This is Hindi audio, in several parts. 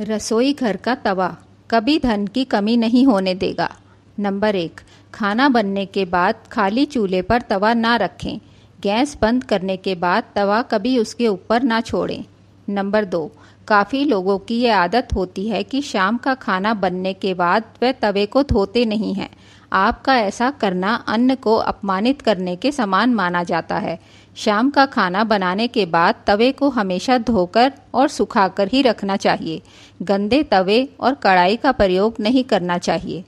रसोई घर का तवा कभी धन की कमी नहीं होने देगा नंबर एक खाना बनने के बाद खाली चूल्हे पर तवा ना रखें गैस बंद करने के बाद तवा कभी उसके ऊपर ना छोड़ें नंबर दो काफ़ी लोगों की यह आदत होती है कि शाम का खाना बनने के बाद वह तवे को धोते नहीं हैं आपका ऐसा करना अन्न को अपमानित करने के समान माना जाता है शाम का खाना बनाने के बाद तवे को हमेशा धोकर और सुखाकर ही रखना चाहिए गंदे तवे और कढ़ाई का प्रयोग नहीं करना चाहिए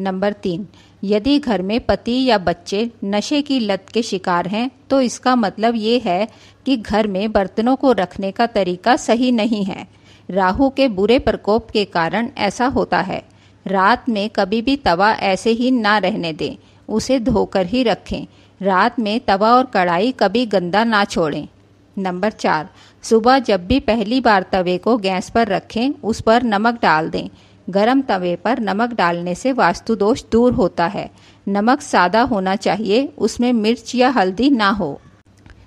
नंबर तीन यदि घर में पति या बच्चे नशे की लत के शिकार हैं तो इसका मतलब ये है कि घर में बर्तनों को रखने का तरीका सही नहीं है राहु के बुरे प्रकोप के कारण ऐसा होता है रात में कभी भी तवा ऐसे ही ना रहने दें उसे धोकर ही रखें रात में तवा और कढ़ाई कभी गंदा ना छोड़ें नंबर चार सुबह जब भी पहली बार तवे को गैस पर रखें उस पर नमक डाल दें गरम तवे पर नमक डालने से वास्तु दोष दूर होता है नमक सादा होना चाहिए उसमें मिर्च या हल्दी ना हो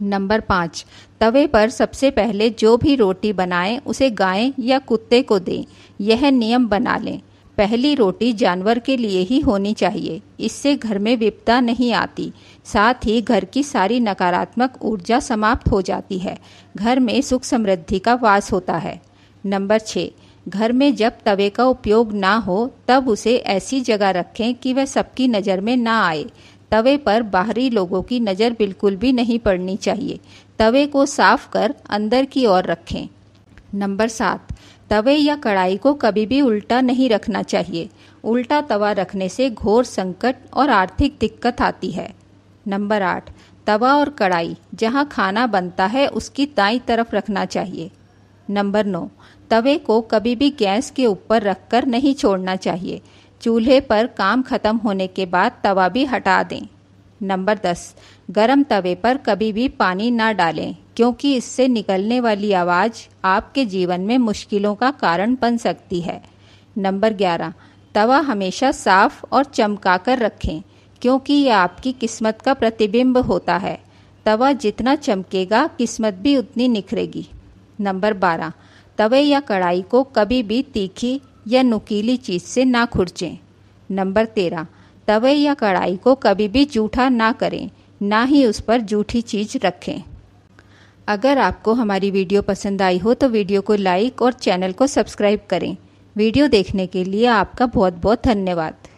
नंबर पाँच तवे पर सबसे पहले जो भी रोटी बनाएं उसे गाय या कुत्ते को दें यह नियम बना लें पहली रोटी जानवर के लिए ही होनी चाहिए इससे घर में विपदा नहीं आती साथ ही घर की सारी नकारात्मक ऊर्जा समाप्त हो जाती है घर में सुख समृद्धि का वास होता है नंबर छः घर में जब तवे का उपयोग ना हो तब उसे ऐसी जगह रखें कि वह सबकी नज़र में ना आए तवे पर बाहरी लोगों की नज़र बिल्कुल भी नहीं पड़नी चाहिए तवे को साफ कर अंदर की ओर रखें नंबर सात तवे या कढ़ाई को कभी भी उल्टा नहीं रखना चाहिए उल्टा तवा रखने से घोर संकट और आर्थिक दिक्कत आती है नंबर आठ तवा और कढ़ाई जहाँ खाना बनता है उसकी दाई तरफ रखना चाहिए नंबर नौ तवे को कभी भी गैस के ऊपर रखकर नहीं छोड़ना चाहिए चूल्हे पर काम खत्म होने के बाद तवा भी हटा दें नंबर दस गरम तवे पर कभी भी पानी ना डालें क्योंकि इससे निकलने वाली आवाज़ आपके जीवन में मुश्किलों का कारण बन सकती है नंबर ग्यारह तवा हमेशा साफ और चमका कर रखें क्योंकि यह आपकी किस्मत का प्रतिबिंब होता है तवा जितना चमकेगा किस्मत भी उतनी निखरेगी नंबर बारह तवे या कढ़ाई को कभी भी तीखी या नुकीली चीज़ से ना खुर्चें नंबर तेरह तवे या कढ़ाई को कभी भी जूठा ना करें ना ही उस पर जूठी चीज़ रखें अगर आपको हमारी वीडियो पसंद आई हो तो वीडियो को लाइक और चैनल को सब्सक्राइब करें वीडियो देखने के लिए आपका बहुत बहुत धन्यवाद